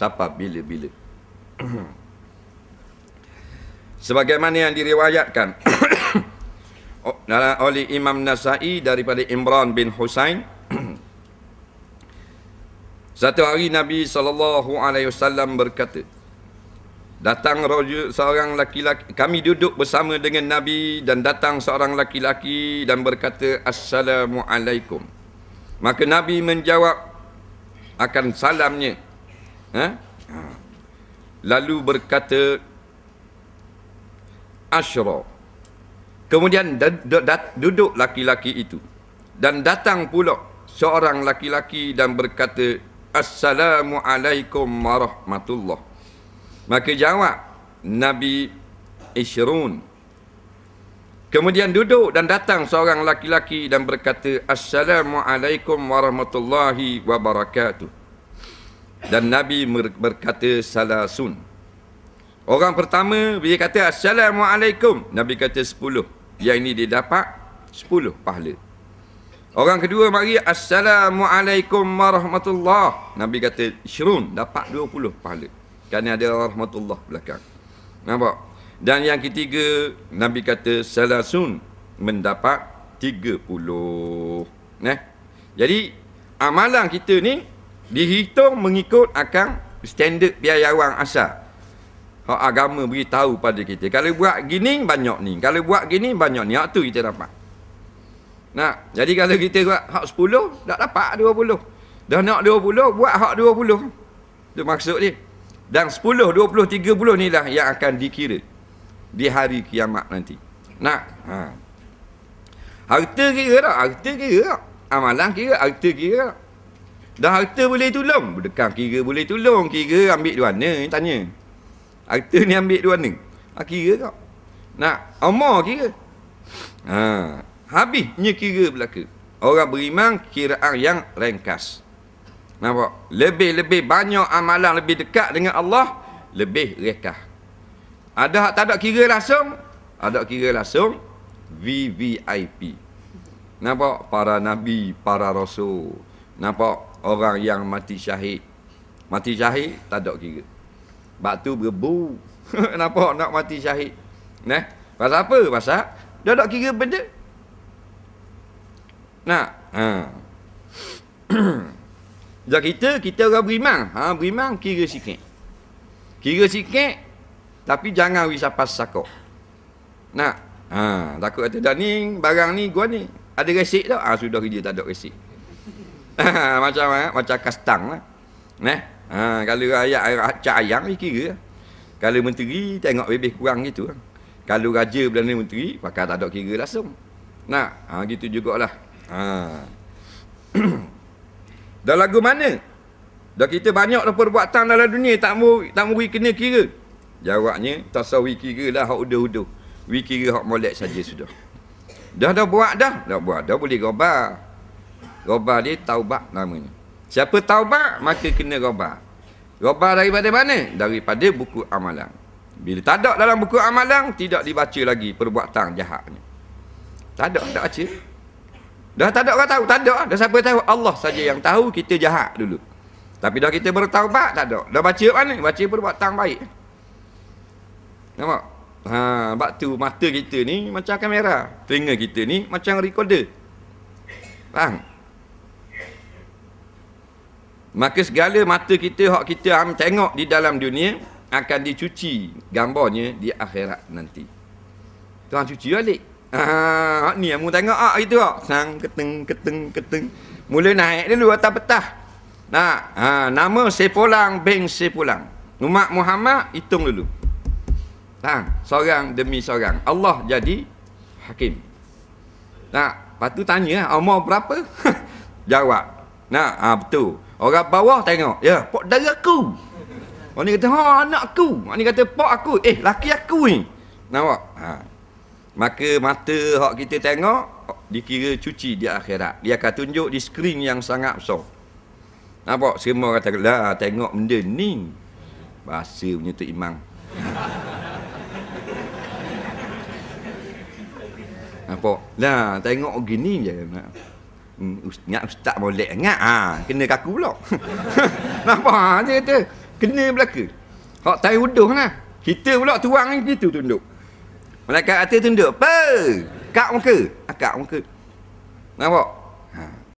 Siapa bila-bila? Sebagaimana yang diriwayatkan oleh Imam Nasai daripada Imran bin Husain Satu hari Nabi saw berkata Datang seorang laki-laki kami duduk bersama dengan Nabi dan datang seorang laki-laki dan berkata assalamualaikum Maka Nabi menjawab akan salamnya Ha? Lalu berkata Ashra. Kemudian duduk laki-laki itu. Dan datang pula seorang laki-laki dan berkata Assalamualaikum warahmatullahi Maka jawab Nabi Ishrun. Kemudian duduk dan datang seorang laki-laki dan berkata Assalamualaikum warahmatullahi wabarakatuh dan Nabi berkata salasun. Orang pertama dia kata assalamualaikum, Nabi kata 10. Yang ini dia dapat 10 pahala. Orang kedua mari assalamualaikum warahmatullah, Nabi kata syurun dapat 20 pahala. Kerana ada rahmatullah belakang. Nampak? Dan yang ketiga Nabi kata salasun mendapat 30. Nah. Jadi amalan kita ni dihitung mengikut akan standard biaya awang asal. Hak agama beritahu pada kita. Kalau buat gini banyak ni. Kalau buat gini banyak ni. Hak tu kita dapat. Nah, jadi kalau kita buat hak 10, tak dapat 20. Dah nak 20, buat hak 20. Itu maksud dia. Dan 10, 20, 30 ni lah yang akan dikira. Di hari kiamat nanti. Nah, ha. harta kira tak? Harta kira tak? Amalan kira, harta kira tak? Dah harta boleh tolong. Berdekang kira boleh tolong. Kira ambil dua mana? Tanya. Harta ni ambil dua mana? Ha, kira kau. Nak omor kira. Ha. Habisnya kira belaka. Orang beriman kira yang ringkas. Nampak? Lebih-lebih banyak amalan lebih dekat dengan Allah. Lebih rekah. Ada tak ada kira langsung? Ada kira langsung. VVIP. Nampak? Para Nabi, para Rasul. Nampak orang yang mati syahid. Mati syahid tak ada kira. Bak tu berebu. nampak nak mati syahid. Nah, pasal apa? Pasal dia tak kira benda. Nah. Ha. Jadi kita, kita orang beriman. Ha, beriman kira sikit. Kira sikit, tapi jangan risapas sakok. Nah, Ha, takut kata, dah ni, barang ni, gua ni. Ada resik tak? Ha, sudah kerja tak ada resik. macam eh? macam kastang lah. Neh. Ha, kalau ayat ayat cak ayang ni kira. Kalau menteri tengok lebih kurang gitu. Kalau raja Perdana menteri pakai tak ada kira langsung. Nah, ha, gitu jugalah. Ha. dah lagu mana? Dah kita banyak dah perbuatan dalam dunia tak mau tak mau kena kira. Jawabnya tasawi kira lah hak udah-udah. Wi kira hak molek saja sudah. Dah dah buat dah, dah buat dah boleh gobar. Robah dia taubat namanya. Siapa taubat maka kena robah. Robah daripada mana? Daripada buku amalan. Bila tak ada dalam buku amalan, tidak dibaca lagi perbuatan jahatnya. Tak ada, tak baca. Dah tak ada orang tahu, tak ada. Dah siapa tahu? Allah saja yang tahu kita jahat dulu. Tapi dah kita bertaubat, tak ada. Dah baca mana? Baca perbuatan baik. Nampak? Ha, sebab tu mata kita ni macam kamera. Telinga kita ni macam recorder. Faham? Maka segala mata kita, hak kita am tengok di dalam dunia akan dicuci gambarnya di akhirat nanti. Tuan cuci balik. Ah, ni yang mu tengok ah gitu ah. Sang keteng keteng keteng. Mula naik dulu atas petah. Nah, ha, nama Sepulang beng Sepulang. Umat Muhammad hitung dulu. Tang, seorang demi seorang. Allah jadi hakim. Nah, patu tanya umur berapa? Jawab. Nah, ha, betul. Orang bawah tengok, ya, pok darah aku. Orang ni kata, ha, anak aku. Orang ni kata, pok aku. Eh, laki aku ni. Nampak? Ha. Maka mata hak kita tengok, dikira cuci di akhirat. Dia akan tunjuk di skrin yang sangat besar. Nampak? Semua orang kata, lah, tengok benda ni. Bahasa punya tu imam. Nampak? Lah, tengok gini je. Nampak? ingat ustaz boleh ingat ha kena kaku pula napa ha, dia kata kena belaka hak tai huduh lah kita pula tuang ni gitu tunduk malaikat kata tunduk apa kak muka ah, kak muka nampak